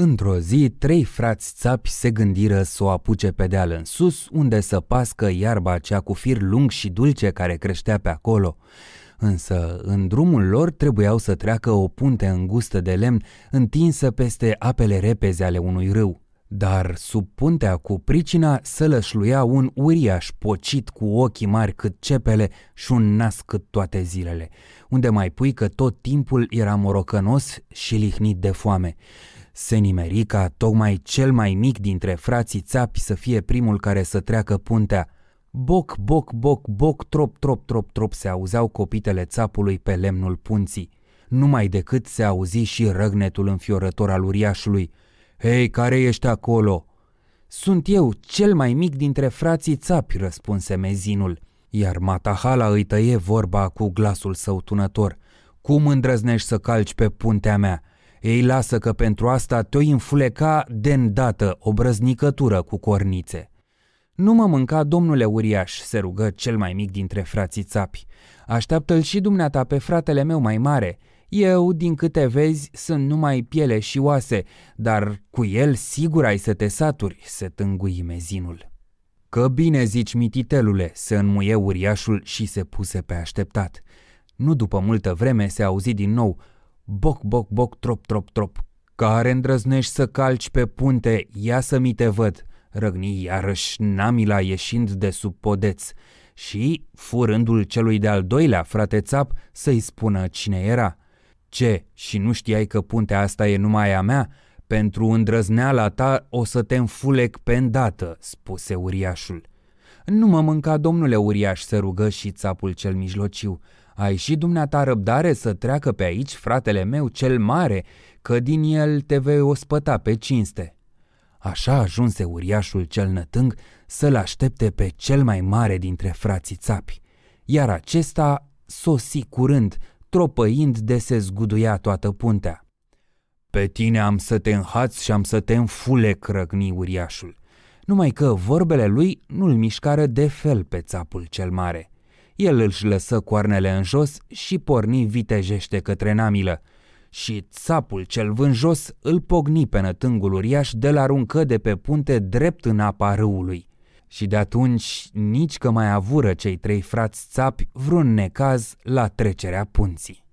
Într-o zi, trei frați țapi se gândiră să o apuce pe deal în sus, unde să pască iarba cea cu fir lung și dulce care creștea pe acolo. Însă, în drumul lor trebuiau să treacă o punte îngustă de lemn, întinsă peste apele repeze ale unui râu. Dar sub puntea cu pricina sălășluia un uriaș pocit cu ochii mari cât cepele și un nas cât toate zilele, unde mai pui că tot timpul era morocănos și lihnit de foame. Se nimeri ca tocmai cel mai mic dintre frații țapi să fie primul care să treacă puntea. Boc, boc, boc, boc, trop, trop, trop, trop se auzeau copitele țapului pe lemnul punții. Numai decât se auzi și răgnetul înfiorător al uriașului. Hei, care ești acolo?" Sunt eu, cel mai mic dintre frații țapi," răspunse mezinul. Iar Matahala îi tăie vorba cu glasul său tunător. Cum îndrăznești să calci pe puntea mea?" Ei lasă că pentru asta te-o înfleca de îndată o brăznicătură cu cornițe. Nu mă mânca, domnule uriaș, se rugă cel mai mic dintre frații țapi. Așteaptă-l și dumneata pe fratele meu mai mare. Eu, din câte vezi, sunt numai piele și oase, dar cu el sigur ai să te saturi, se tângui mezinul. Că bine zici, mititelule, se înmuie uriașul și se puse pe așteptat. Nu după multă vreme se auzi din nou – Boc, boc, boc, trop, trop, trop. Care îndrăznești să calci pe punte, ia să-mi te văd. Răgni iarăși Namila ieșind de sub podeț și, furândul celui de-al doilea frate țap, să-i spună cine era. Ce, și nu știai că puntea asta e numai a mea? Pentru îndrăzneala ta o să te înfulec pe îndată, spuse uriașul. Nu mă mânca, domnule uriaș, se rugă și țapul cel mijlociu. Ai și dumneata răbdare să treacă pe aici, fratele meu cel mare, că din el te vei ospăta pe cinste. Așa ajunse uriașul cel nătâng să-l aștepte pe cel mai mare dintre frații țapi, iar acesta sosi curând, tropăind de se zguduia toată puntea. Pe tine am să te înhați și am să te înfule, crăgni uriașul numai că vorbele lui nu-l mișcară de fel pe țapul cel mare. El își lăsă coarnele în jos și porni vitejește către namilă. Și țapul cel vânjos îl pogni pe nătângul uriaș de la aruncă de pe punte drept în apa râului. Și de atunci nici că mai avură cei trei frați țapi vreun necaz la trecerea punții.